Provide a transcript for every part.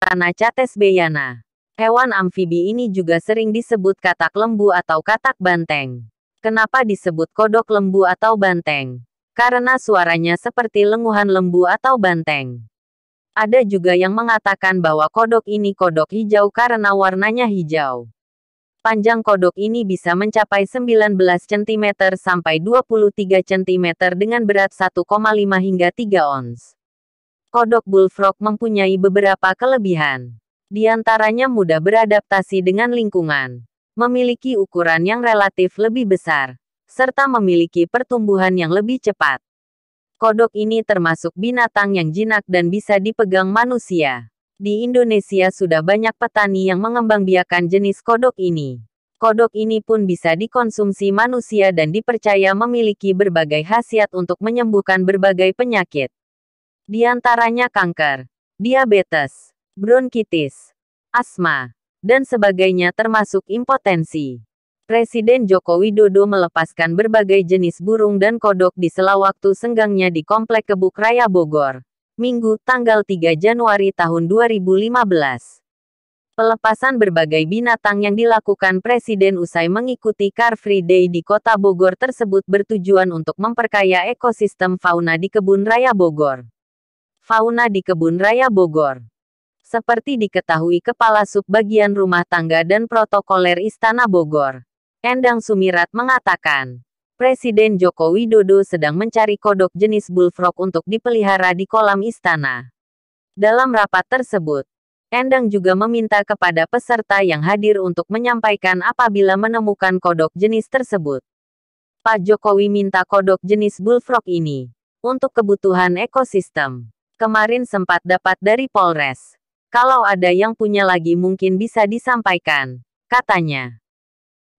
Tanah Cates Beyana. Hewan amfibi ini juga sering disebut katak lembu atau katak banteng. Kenapa disebut kodok lembu atau banteng? Karena suaranya seperti lenguhan lembu atau banteng. Ada juga yang mengatakan bahwa kodok ini kodok hijau karena warnanya hijau. Panjang kodok ini bisa mencapai 19 cm sampai 23 cm dengan berat 1,5 hingga 3 ons. Kodok Bullfrog mempunyai beberapa kelebihan. Di antaranya mudah beradaptasi dengan lingkungan, memiliki ukuran yang relatif lebih besar, serta memiliki pertumbuhan yang lebih cepat. Kodok ini termasuk binatang yang jinak dan bisa dipegang manusia. Di Indonesia sudah banyak petani yang mengembangbiakan jenis kodok ini. Kodok ini pun bisa dikonsumsi manusia dan dipercaya memiliki berbagai khasiat untuk menyembuhkan berbagai penyakit. Di antaranya kanker, diabetes, bronkitis, asma, dan sebagainya termasuk impotensi. Presiden Joko Widodo melepaskan berbagai jenis burung dan kodok di sela waktu senggangnya di Komplek Kebuk Raya Bogor. Minggu, tanggal 3 Januari tahun 2015. Pelepasan berbagai binatang yang dilakukan Presiden usai mengikuti Car Free Day di kota Bogor tersebut bertujuan untuk memperkaya ekosistem fauna di Kebun Raya Bogor fauna di Kebun Raya Bogor. Seperti diketahui Kepala Subbagian Rumah Tangga dan Protokoler Istana Bogor, Endang Sumirat mengatakan, Presiden Joko Widodo sedang mencari kodok jenis bullfrog untuk dipelihara di kolam istana. Dalam rapat tersebut, Endang juga meminta kepada peserta yang hadir untuk menyampaikan apabila menemukan kodok jenis tersebut. Pak Jokowi minta kodok jenis bullfrog ini untuk kebutuhan ekosistem. Kemarin sempat dapat dari Polres. Kalau ada yang punya lagi mungkin bisa disampaikan, katanya.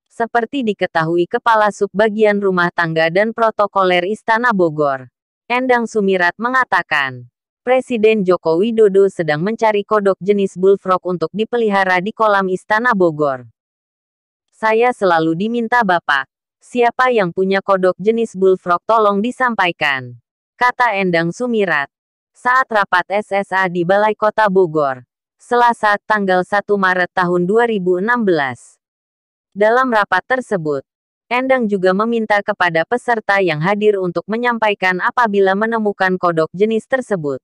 Seperti diketahui Kepala Subbagian Rumah Tangga dan Protokoler Istana Bogor, Endang Sumirat mengatakan, Presiden Joko Widodo sedang mencari kodok jenis bullfrog untuk dipelihara di kolam Istana Bogor. Saya selalu diminta Bapak, siapa yang punya kodok jenis bullfrog tolong disampaikan, kata Endang Sumirat saat rapat SSA di Balai Kota Bogor, Selasa, tanggal 1 Maret tahun 2016. Dalam rapat tersebut, Endang juga meminta kepada peserta yang hadir untuk menyampaikan apabila menemukan kodok jenis tersebut.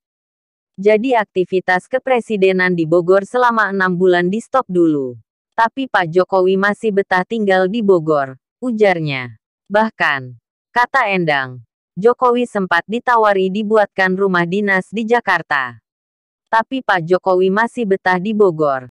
Jadi aktivitas kepresidenan di Bogor selama enam bulan di stop dulu. Tapi Pak Jokowi masih betah tinggal di Bogor, ujarnya. Bahkan, kata Endang, Jokowi sempat ditawari dibuatkan rumah dinas di Jakarta. Tapi Pak Jokowi masih betah di Bogor.